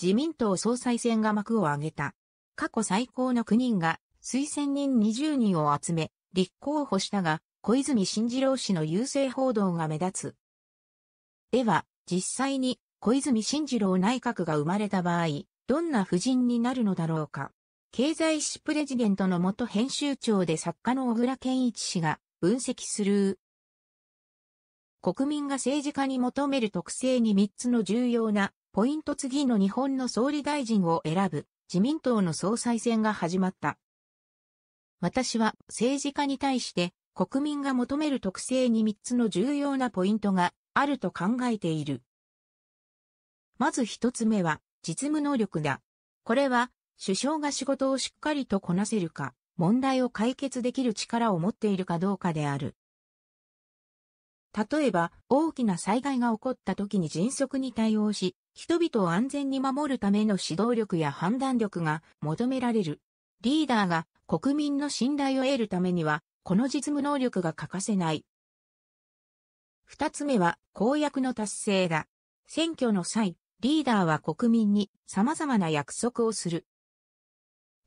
自民党総裁選が幕を上げた。過去最高の9人が推薦人20人を集め、立候補したが、小泉進次郎氏の優勢報道が目立つ。では、実際に小泉進次郎内閣が生まれた場合、どんな布陣になるのだろうか。経済誌プレジデントの元編集長で作家の小倉健一氏が分析する。国民が政治家に求める特性に3つの重要なポイント次の日本の総理大臣を選ぶ自民党の総裁選が始まった。私は政治家に対して国民が求める特性に3つの重要なポイントがあると考えている。まず1つ目は実務能力だ。これは首相が仕事をしっかりとこなせるか、問題を解決できる力を持っているかどうかである。例えば、大きな災害が起こった時に迅速に対応し、人々を安全に守るための指導力や判断力が求められる。リーダーが国民の信頼を得るためには、この実務能力が欠かせない。二つ目は、公約の達成だ。選挙の際、リーダーは国民に様々な約束をする。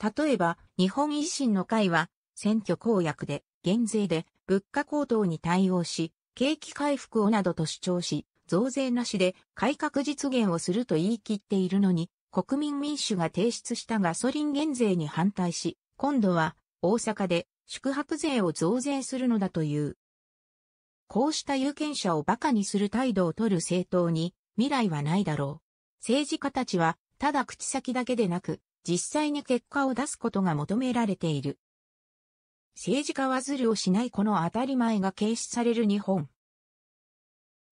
例えば、日本維新の会は、選挙公約で、減税で、物価高騰に対応し、景気回復をなどと主張し、増税なしで改革実現をすると言い切っているのに、国民民主が提出したガソリン減税に反対し、今度は大阪で宿泊税を増税するのだという。こうした有権者を馬鹿にする態度を取る政党に未来はないだろう。政治家たちはただ口先だけでなく実際に結果を出すことが求められている。政治家はズルをしないこの当たり前が軽視される日本。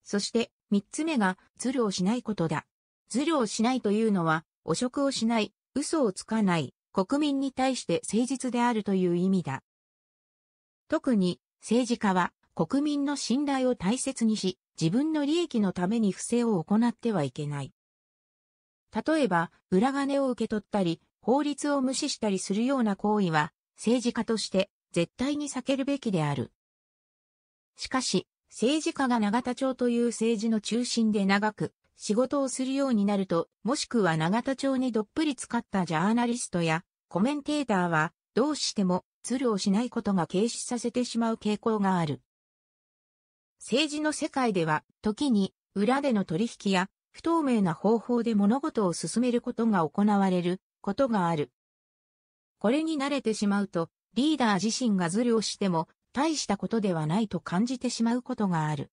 そして、三つ目が、ズルをしないことだ。ズルをしないというのは、汚職をしない、嘘をつかない、国民に対して誠実であるという意味だ。特に、政治家は、国民の信頼を大切にし、自分の利益のために不正を行ってはいけない。例えば、裏金を受け取ったり、法律を無視したりするような行為は、政治家として絶対に避けるべきである。しかし、政治家が永田町という政治の中心で長く仕事をするようになると、もしくは永田町にどっぷり使ったジャーナリストやコメンテーターは、どうしても鶴をしないことが軽視させてしまう傾向がある。政治の世界では、時に裏での取引や不透明な方法で物事を進めることが行われることがある。これに慣れてしまうと、リーダー自身がズルをしても、大したことではないと感じてしまうことがある。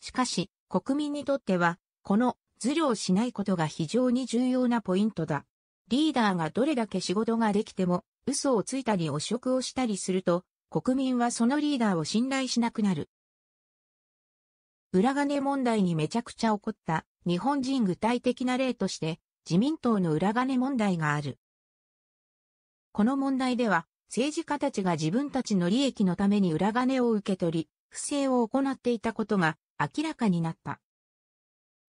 しかし、国民にとっては、このズルをしないことが非常に重要なポイントだ。リーダーがどれだけ仕事ができても、嘘をついたり汚職をしたりすると、国民はそのリーダーを信頼しなくなる。裏金問題にめちゃくちゃ起こった日本人具体的な例として、自民党の裏金問題がある。この問題では、政治家たちが自分たちの利益のために裏金を受け取り、不正を行っていたことが明らかになった。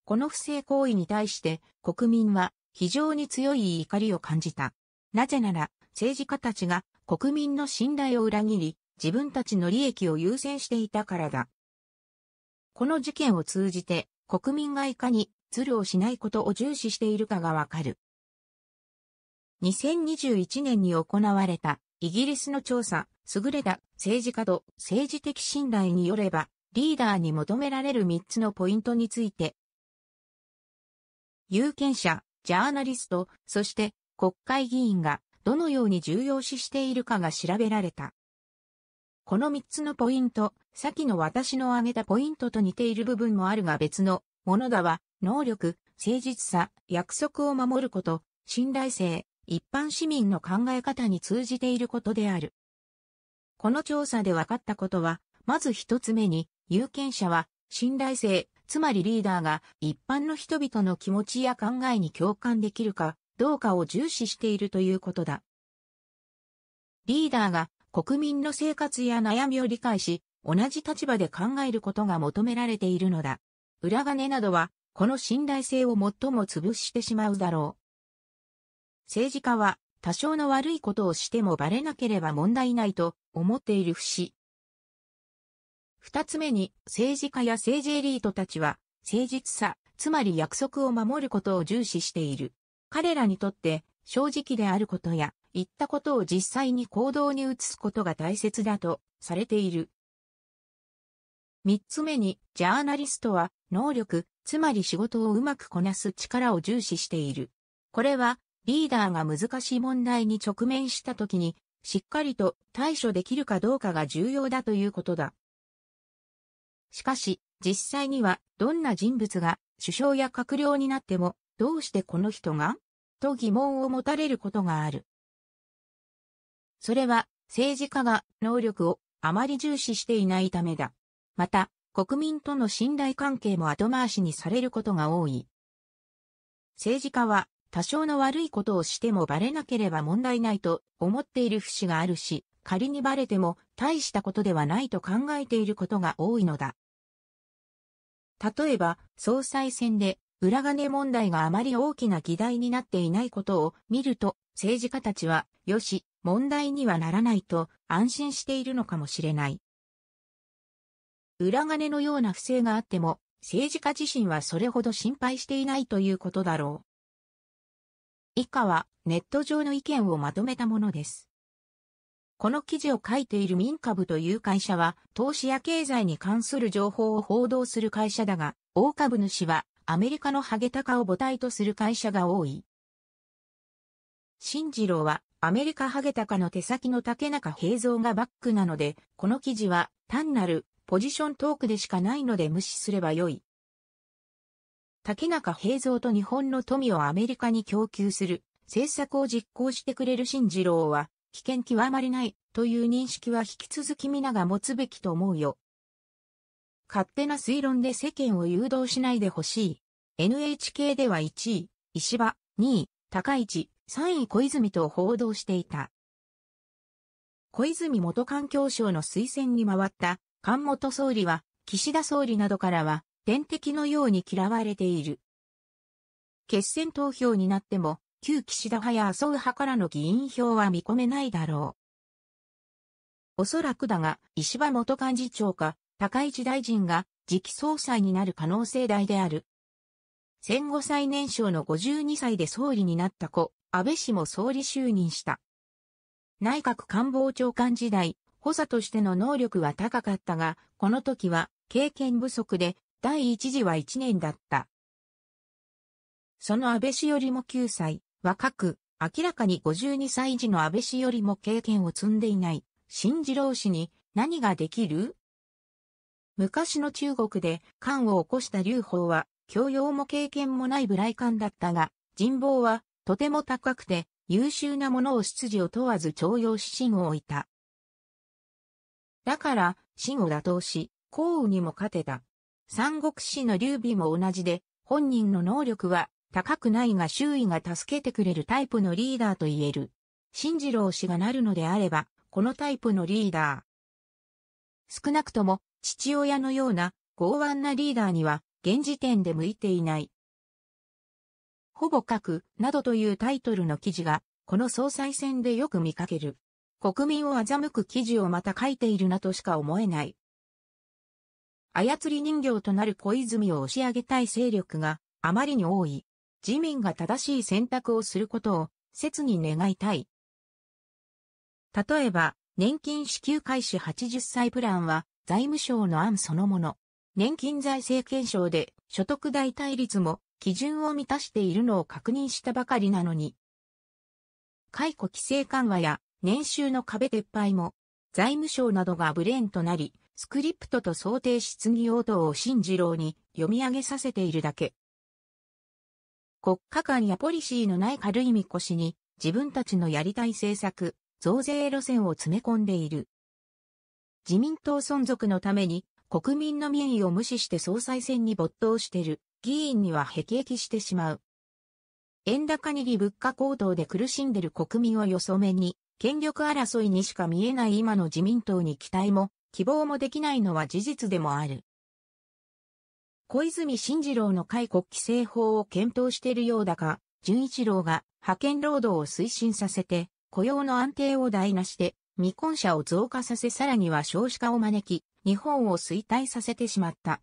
この不正行為に対して国民は非常に強い怒りを感じた。なぜなら政治家たちが国民の信頼を裏切り自分たちの利益を優先していたからだ。この事件を通じて国民がいかにズルをしないことを重視しているかがわかる。2021年に行われたイギリスの調査、優れた政治家と政治的信頼によれば、リーダーに求められる3つのポイントについて、有権者、ジャーナリスト、そして国会議員がどのように重要視しているかが調べられた。この3つのポイント、先の私の挙げたポイントと似ている部分もあるが別のものだは、能力、誠実さ、約束を守ること、信頼性、一般市民の考え方に通じていることである。この調査で分かったことは、まず一つ目に、有権者は信頼性、つまりリーダーが一般の人々の気持ちや考えに共感できるかどうかを重視しているということだ。リーダーが国民の生活や悩みを理解し、同じ立場で考えることが求められているのだ。裏金などは、この信頼性を最も潰してしまうだろう。政治家は多少の悪いことをしてもバレなければ問題ないと思っている節。二つ目に、政治家や政治エリートたちは、誠実さ、つまり約束を守ることを重視している。彼らにとって、正直であることや、言ったことを実際に行動に移すことが大切だとされている。三つ目に、ジャーナリストは、能力、つまり仕事をうまくこなす力を重視している。これは、リーダーが難しい問題に直面した時に、しっかりと対処できるかどうかが重要だということだ。しかし、実際には、どんな人物が首相や閣僚になっても、どうしてこの人がと疑問を持たれることがある。それは、政治家が能力をあまり重視していないためだ。また、国民との信頼関係も後回しにされることが多い。政治家は多少の悪いことをしてもバレなければ問題ないと思っている節があるし、仮にバレても大したことではないと考えていることが多いのだ。例えば、総裁選で裏金問題があまり大きな議題になっていないことを見ると、政治家たちは、よし、問題にはならないと安心しているのかもしれない。裏金のような不正があっても、政治家自身はそれほど心配していないということだろう。以下はネット上の意見をまとめたものです。この記事を書いている民株という会社は、投資や経済に関する情報を報道する会社だが、大株主はアメリカのハゲタカを母体とする会社が多い。新次郎はアメリカハゲタカの手先の竹中平蔵がバックなので、この記事は単なるポジショントークでしかないので無視すればよい。竹中平蔵と日本の富をアメリカに供給する政策を実行してくれる新次郎は、危険極まりないという認識は引き続き皆が持つべきと思うよ。勝手な推論で世間を誘導しないでほしい。NHK では1位、石破、2位、高市、3位小泉と報道していた。小泉元環境省の推薦に回った、菅元総理は、岸田総理などからは、天敵のように嫌われている。決選投票になっても、旧岸田派や麻生派からの議員票は見込めないだろう。おそらくだが、石破元幹事長か、高市大臣が次期総裁になる可能性大である。戦後最年少の52歳で総理になった子、安倍氏も総理就任した。内閣官房長官時代、補佐としての能力は高かったが、この時は経験不足で第一次は1年だった。その安倍氏よりも9歳、若く、明らかに52歳児の安倍氏よりも経験を積んでいない、新次郎氏に何ができる昔の中国で漢を起こした劉邦は、教養も経験もない無来漢だったが、人望はとても高くて優秀なものを出自を問わず徴用し信を置いた。だから、信を打倒し、幸運にも勝てた。三国志の劉備も同じで、本人の能力は高くないが周囲が助けてくれるタイプのリーダーと言える。新次郎氏がなるのであれば、このタイプのリーダー。少なくとも、父親のような、剛腕なリーダーには、現時点で向いていない。ほぼくなどというタイトルの記事が、この総裁選でよく見かける。国民を欺く記事をまた書いているなとしか思えない。操り人形となる小泉を押し上げたい勢力があまりに多い。自民が正しい選択をすることを切に願いたい。例えば、年金支給開始80歳プランは財務省の案そのもの。年金財政検証で所得代対率も基準を満たしているのを確認したばかりなのに。解雇規制緩和や年収の壁撤廃も財務省などがブレーンとなりスクリプトと想定質疑応答を新次郎に読み上げさせているだけ。国家間やポリシーのない軽い見越しに自分たちのやりたい政策、増税路線を詰め込んでいる。自民党存続のために国民の民意を無視して総裁選に没頭してる議員には辟易してしまう。円高にり物価高騰で苦しんでる国民をよそ目に、権力争いにしか見えない今の自民党に期待も希望もできないのは事実でもある。小泉進次郎の解国規制法を検討しているようだが、淳一郎が派遣労働を推進させて、雇用の安定を台無しで、未婚者を増加させさらには少子化を招き、日本を衰退させてしまった。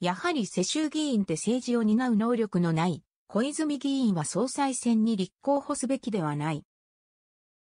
やはり世襲議員って政治を担う能力のない、小泉議員は総裁選に立候補すべきではない。